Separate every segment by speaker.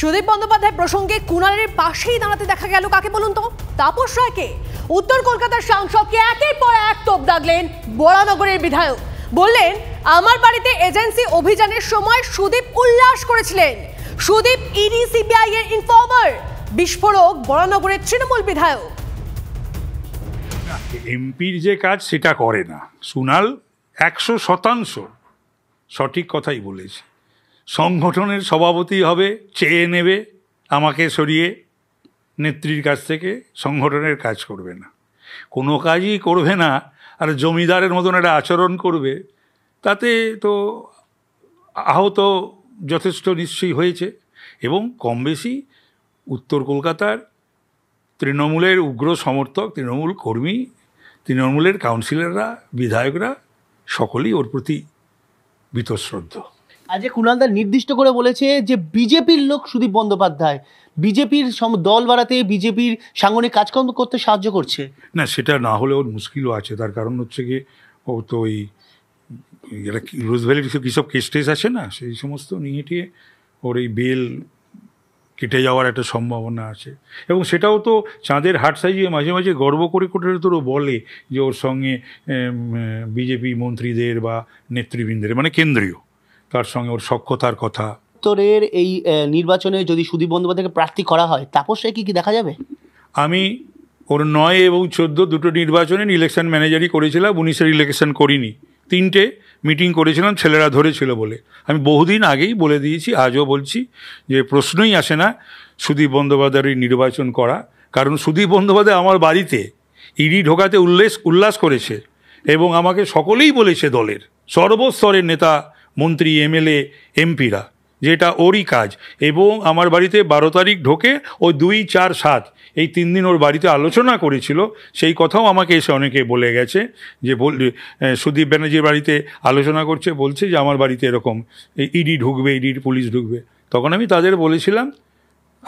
Speaker 1: সুদীপ বন্দ্যোপাধ্যায় প্রসঙ্গে কুণালের পাশেই দাঁড়াতে দেখা গেল কাকে বলুন তো তাপস রায়কে উত্তর কলকাতার সাংসদকে একের পর এক তোপ দাগলেন বড়ানগরের বিধায়ক বললেন আমার বাড়িতে এজেন্সি অভিযানের সময় সুদীপ উল্লাস করেছিলেন সুদীপ ইডি সিবিআই এর ইনফর্মার বিস্ফোরক বড়ানগরের তৃণমূল বিধায়ক
Speaker 2: এমপির যে কাজ সেটা করে না সুনাল একশো শতাংশ সঠিক কথাই বলেছে সংগঠনের সভাপতি হবে চেয়ে নেবে আমাকে সরিয়ে নেত্রীর কাছ থেকে সংগঠনের কাজ করবে না কোনো কাজই করবে না আর জমিদারের মতন একটা আচরণ করবে তাতে তো আহত যথেষ্ট নিশ্চয়ই হয়েছে এবং কম বেশি উত্তর কলকাতার তৃণমূলের উগ্র সমর্থক তৃণমূল কর্মী তৃণমূলের কাউন্সিলররা বিধায়করা সকলেই ওর প্রতি বিতশ্রদ্ধ
Speaker 1: আজ কুণালদা নির্দিষ্ট করে বলেছে যে বিজেপির লোক সুদীপ বন্দ্যোপাধ্যায় বিজেপির দল বাড়াতে বিজেপির সাংগঠনিক কাজকর্ম করতে সাহায্য করছে
Speaker 2: না সেটা না হলে ওর মুশকিলও আছে তার কারণ হচ্ছে কি ও তো ওই এটা রোজভ্যালির কী সব কেস আছে না সেই সমস্ত নিয়ে টিয়ে ওর এই বেল কেটে যাওয়ার একটা সম্ভাবনা আছে এবং সেটাও তো চাঁদের হাট সাজিয়ে মাঝে মাঝে গর্ব করে করে তোর বলে যে ওর সঙ্গে বিজেপি মন্ত্রীদের বা নেতৃবৃন্দের মানে কেন্দ্রীয় তার সঙ্গে ওর সক্ষতার কথা
Speaker 1: উত্তরের এই নির্বাচনে
Speaker 2: যদি সুদীপ বন্দ্যোপাধ্যায়কে প্রার্থী করা হয় তাপস কি কি দেখা যাবে আমি ওর নয় এবং চোদ্দ দুটো নির্বাচনে ইলেকশন ম্যানেজারই করেছিলাম উনিশের ইলেকশন করিনি তিনটে মিটিং করেছিলাম ছেলেরা ধরেছিল বলে আমি বহুদিন আগেই বলে দিয়েছি আজও বলছি যে প্রশ্নই আসে না সুদীপ বন্দ্যোপাধ্যায়ের নির্বাচন করা কারণ সুদীপ বন্দ্যোপাধ্যায় আমার বাড়িতে ইডি ঢোকাতে উল্লেস উল্লাস করেছে এবং আমাকে সকলেই বলেছে দলের সর্বস্তরের নেতা মন্ত্রী এমএলএ এমপিরা যেটা ওরই কাজ এবং আমার বাড়িতে বারো তারিখ ঢোকে ও দুই চার সাত এই তিন দিন ওর বাড়িতে আলোচনা করেছিল সেই কথাও আমাকে এসে অনেকে বলে গেছে যে বল সুদীপ ব্যানার্জির বাড়িতে আলোচনা করছে বলছে যে আমার বাড়িতে এরকম ইডি ঢুকবে ইডির পুলিশ ঢুকবে তখন আমি তাদের বলেছিলাম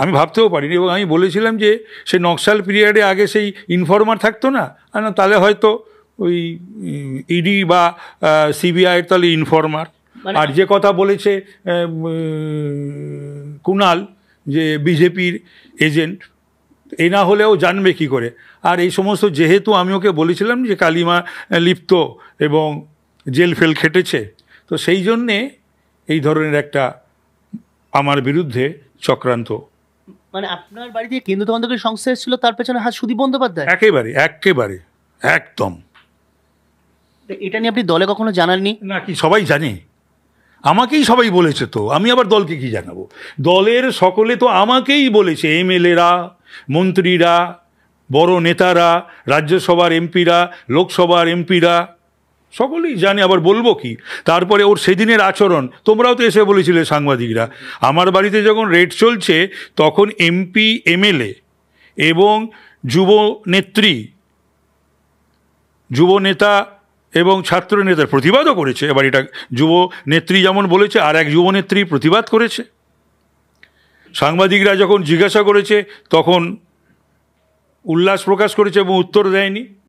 Speaker 2: আমি ভাবতেও পারিনি এবং আমি বলেছিলাম যে সেই নকশাল পিরিয়ডে আগে সেই ইনফর্মার থাকতো না না তাহলে হয়তো ওই ইডি বা সিবিআইয়ের তাহলে ইনফর্মার মানে- আর যে কথা বলেছে কুনাল যে বিজেপির এজেন্ট এ না হলেও জানবে কি করে আর এই সমস্ত যেহেতু আমি ওকে বলেছিলাম যে কালিমা লিপ্ত এবং জেল ফেল খেটেছে তো সেই জন্যে এই ধরনের একটা আমার বিরুদ্ধে চক্রান্ত
Speaker 1: মানে আপনার বাড়িতে কেন্দ্র তদন্তকারী সংস্থা এসেছিল তার পেছনে হাত সুদীপ বন্দ্যোপাধ্যায়
Speaker 2: একেবারে একেবারে একদম এটা নিয়ে আপনি দলে কখনো জানাননি না কি সবাই জানে আমাকেই সবাই বলেছে তো আমি আবার দলকে কি জানাবো দলের সকলে তো আমাকেই বলেছে এমএলএরা মন্ত্রীরা বড় নেতারা রাজ্যসভার এমপিরা লোকসভার এমপিরা সকলেই জানে আবার বলবো কি তারপরে ওর সেদিনের আচরণ তোমরাও তো এসে বলেছিলে সাংবাদিকরা আমার বাড়িতে যখন রেড চলছে তখন এমপি এমএলএ এবং যুব নেত্রী যুব নেতা এবং ছাত্র নেতার প্রতিবাদও করেছে এবার এটা যুব নেত্রী যেমন বলেছে আর এক যুবনেত্রী প্রতিবাদ করেছে সাংবাদিকরা যখন জিজ্ঞাসা করেছে তখন উল্লাস প্রকাশ করেছে এবং উত্তর দেয়নি